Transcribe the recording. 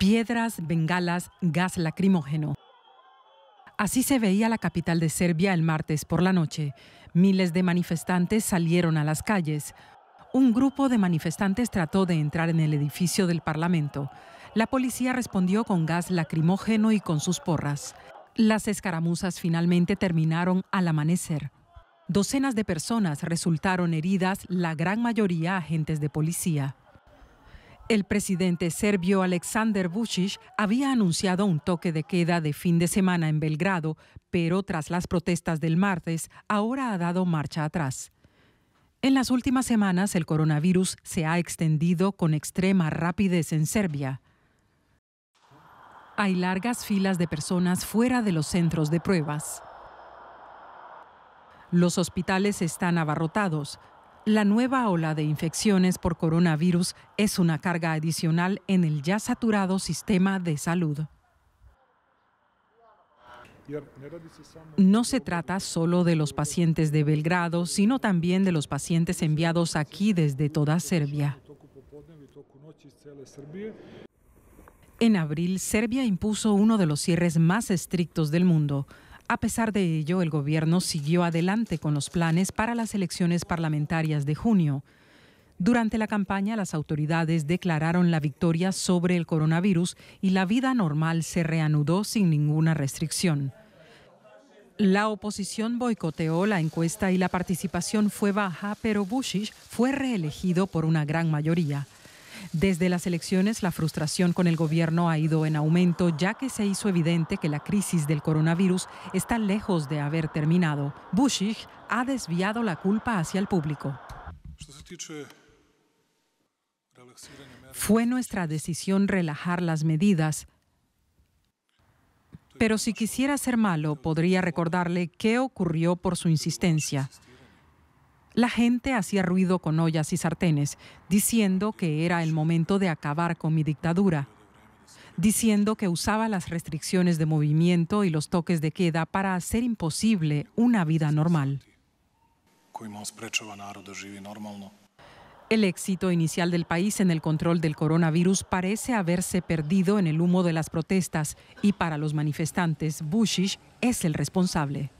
piedras, bengalas, gas lacrimógeno. Así se veía la capital de Serbia el martes por la noche. Miles de manifestantes salieron a las calles. Un grupo de manifestantes trató de entrar en el edificio del Parlamento. La policía respondió con gas lacrimógeno y con sus porras. Las escaramuzas finalmente terminaron al amanecer. Docenas de personas resultaron heridas, la gran mayoría agentes de policía. El presidente serbio Aleksandar Vucic había anunciado un toque de queda de fin de semana en Belgrado, pero tras las protestas del martes, ahora ha dado marcha atrás. En las últimas semanas, el coronavirus se ha extendido con extrema rapidez en Serbia. Hay largas filas de personas fuera de los centros de pruebas. Los hospitales están abarrotados, la nueva ola de infecciones por coronavirus es una carga adicional en el ya saturado sistema de salud. No se trata solo de los pacientes de Belgrado, sino también de los pacientes enviados aquí desde toda Serbia. En abril, Serbia impuso uno de los cierres más estrictos del mundo. A pesar de ello, el gobierno siguió adelante con los planes para las elecciones parlamentarias de junio. Durante la campaña, las autoridades declararon la victoria sobre el coronavirus y la vida normal se reanudó sin ninguna restricción. La oposición boicoteó la encuesta y la participación fue baja, pero Bush fue reelegido por una gran mayoría. Desde las elecciones, la frustración con el gobierno ha ido en aumento, ya que se hizo evidente que la crisis del coronavirus está lejos de haber terminado. Bushig ha desviado la culpa hacia el público. Fue nuestra decisión relajar las medidas, pero si quisiera ser malo, podría recordarle qué ocurrió por su insistencia. La gente hacía ruido con ollas y sartenes, diciendo que era el momento de acabar con mi dictadura, diciendo que usaba las restricciones de movimiento y los toques de queda para hacer imposible una vida normal. El éxito inicial del país en el control del coronavirus parece haberse perdido en el humo de las protestas y para los manifestantes, Bushish es el responsable.